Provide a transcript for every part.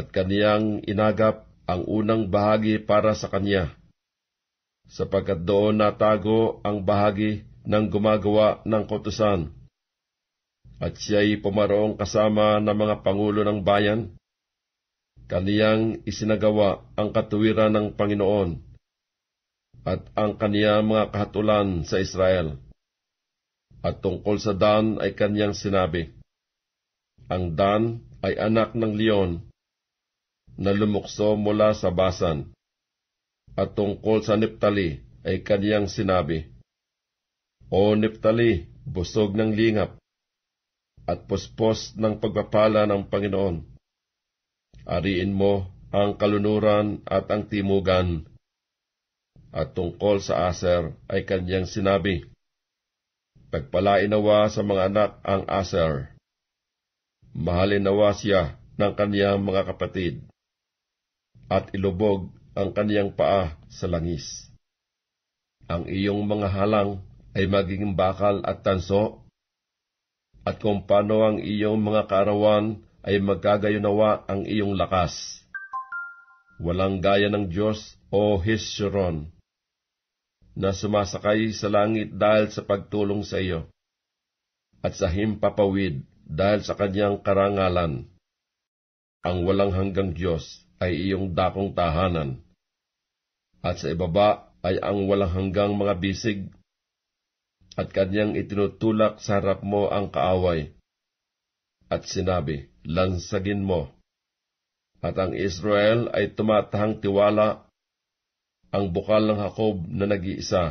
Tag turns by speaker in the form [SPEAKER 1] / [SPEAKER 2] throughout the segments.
[SPEAKER 1] at kaniyang inagap ang unang bahagi para sa kanya, sapagkat doon natago ang bahagi ng gumagawa ng kotusan. At siya'y pumaroong kasama ng mga pangulo ng bayan. Kaniyang isinagawa ang katuwiran ng Panginoon at ang kaniyang mga kahatulan sa Israel. At tungkol sa Dan ay kaniyang sinabi, Ang Dan ay anak ng Leon, na lumukso mula sa basan. At tungkol sa Neptali ay kaniyang sinabi, O Neptali, busog ng lingap, at pospos ng pagpapala ng Panginoon. Ariin mo ang kalunuran at ang timugan. At tungkol sa Aser ay kanyang sinabi, Pagpalainawa sa mga anak ang Aser. Mahalinawa siya ng kaniyang mga kapatid at ilubog ang kaniyang paa sa langis. Ang iyong mga halang ay maging bakal at tanso, at kung paano ang iyong mga karawan ay magkagayunawa ang iyong lakas. Walang gaya ng Diyos o Hesron na sumasakay sa langit dahil sa pagtulong sa iyo at sa himpapawid dahil sa kanyang karangalan ang walang hanggang Diyos ay iyong dakong tahanan. At sa ibaba ay ang walang hanggang mga bisig at kanyang itinutulak sa harap mo ang kaaway. At sinabi, lansagin mo. At ang Israel ay tumatahang tiwala ang bukal ng Jacob na nag-iisa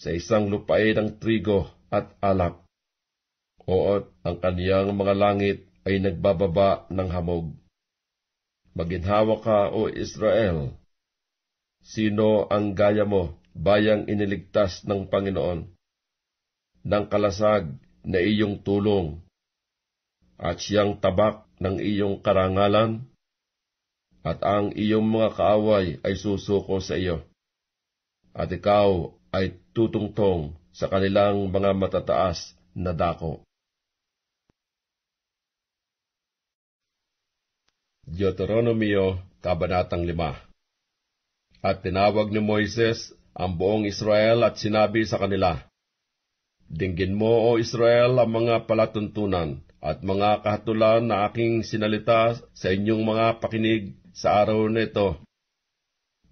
[SPEAKER 1] sa isang lupain ng trigo at alak. Oot ang kaniyang mga langit ay nagbababa ng hamog. Maginhawa ka, O Israel! Sino ang gaya mo, bayang iniligtas ng Panginoon? Nang kalasag na iyong tulong, at siyang tabak ng iyong karangalan, at ang iyong mga kaaway ay susuko sa iyo, at ikaw ay tutungtong sa kanilang mga matataas na dako. Deuteronomio, Kabanatang 5 At tinawag ni Moises ang buong Israel at sinabi sa kanila, Dinggin mo, O Israel, ang mga palatuntunan at mga kahatulan na aking sinalita sa inyong mga pakinig sa araw na ito,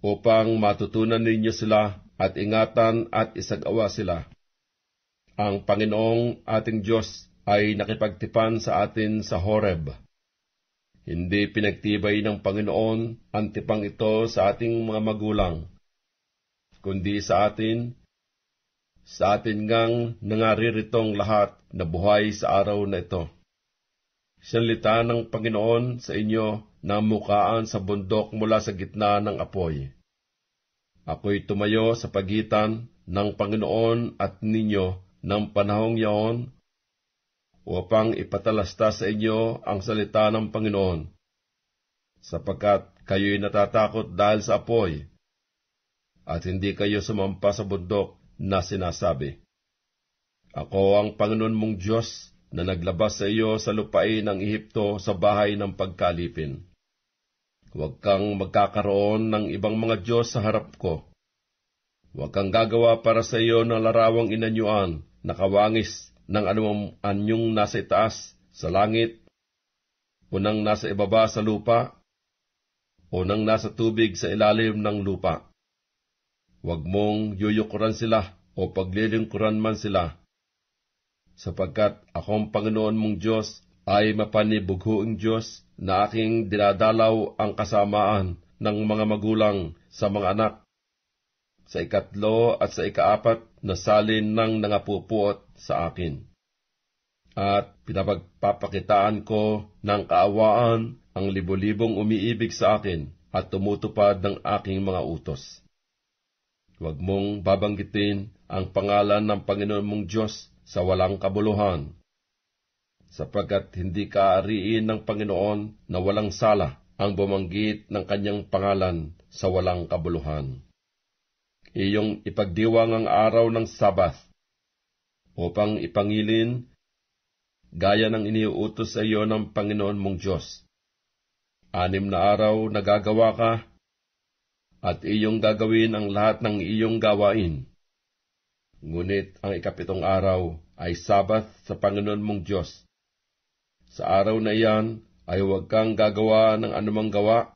[SPEAKER 1] upang matutunan ninyo sila at ingatan at isagawa sila. Ang Panginoong ating Diyos ay nakipagtipan sa atin sa Horeb hindi pinagtibay ng Panginoon ang tipang ito sa ating mga magulang, kundi sa atin, sa atin ngang nangariritong lahat na buhay sa araw na ito. Salita ng Panginoon sa inyo na mukaan sa bundok mula sa gitna ng apoy. Ako'y tumayo sa pagitan ng Panginoon at ninyo ng panahong yaon upang ipatalasta sa inyo ang salita ng Panginoon, sapagkat kayo'y natatakot dahil sa apoy, at hindi kayo sumampa sa bundok na sinasabi. Ako ang Panginoon mong Diyos na naglabas sa iyo sa lupain ng Ehipto sa bahay ng pagkalipin. Huwag kang magkakaroon ng ibang mga Diyos sa harap ko. Huwag kang gagawa para sa iyo ng larawang inanyuan, nakawangis ng anumang anyong nasa itaas sa langit, o ng nasa ibaba sa lupa, o ng nasa tubig sa ilalim ng lupa. Huwag mong yuyukuran sila o paglilingkuran man sila, sapagkat akong Panginoon mong Diyos ay mapanibughuing Diyos na aking dinadalaw ang kasamaan ng mga magulang sa mga anak sa ikatlo at sa ikaapat na salin ng nangapupuot sa akin. At pinapagpapakitaan ko ng kaawaan ang libo-libong umiibig sa akin at tumutupad ng aking mga utos. Huwag mong babanggitin ang pangalan ng Panginoon mong Diyos sa walang kabuluhan, sapagkat hindi kaariin ng Panginoon na walang sala ang bumanggit ng kanyang pangalan sa walang kabuluhan iyong ipagdiwang ang araw ng Sabath upang ipangilin gaya ng iniuutos sa iyo ng Panginoon mong Diyos. Anim na araw nagagawa ka at iyong gagawin ang lahat ng iyong gawain. Ngunit ang ikapitong araw ay Sabath sa Panginoon mong Diyos. Sa araw na iyan ay huwag kang gagawa ng anumang gawa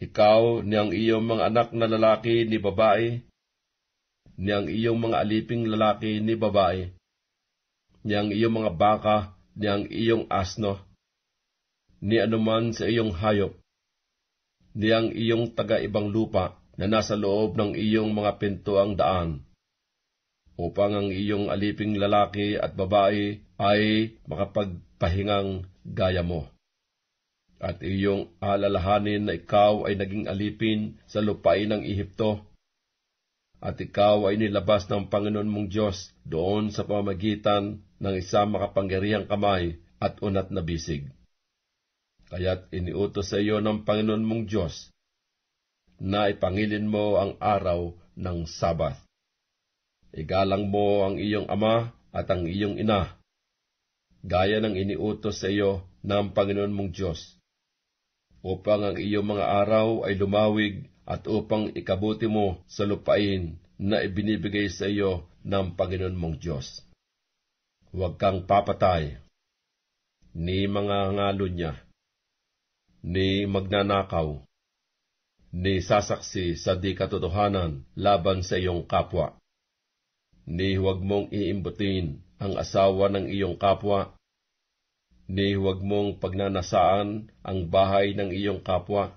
[SPEAKER 1] ikaw niyang iyong mga anak na lalaki ni babae, niyang iyong mga aliping lalaki ni babae, niyang iyong mga baka, niyang iyong asno, ni anuman sa iyong hayop, niyang iyong taga-ibang lupa na nasa loob ng iyong mga pintuang daan, upang ang iyong aliping lalaki at babae ay makapagpahingang gaya mo at iyong alalahanin na ikaw ay naging alipin sa lupain ng Ehipto, at ikaw ay nilabas ng Panginoon mong Diyos doon sa pamagitan ng isang makapangyarihang kamay at unat na bisig. Kaya't iniutos sa iyo ng Panginoon mong Diyos na ipangilin mo ang araw ng Sabbath. Igalang mo ang iyong ama at ang iyong ina, gaya ng iniutos sa iyo ng Panginoon mong Diyos upang ang iyong mga araw ay lumawig at upang ikabuti mo sa lupain na ibinibigay sa iyo ng Panginoon mong Diyos. Huwag kang papatay ni mga ngalo niya, ni magnanakaw, ni sasaksi sa di katotohanan laban sa iyong kapwa, ni huwag mong iimbutin ang asawa ng iyong kapwa ni huwag mong pagnanasaan ang bahay ng iyong kapwa,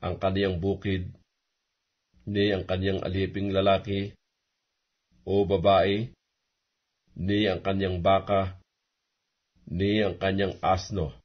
[SPEAKER 1] ang kaniyang bukid, ni ang kaniyang aliping lalaki o babae, ni ang kaniyang baka, ni ang kaniyang asno,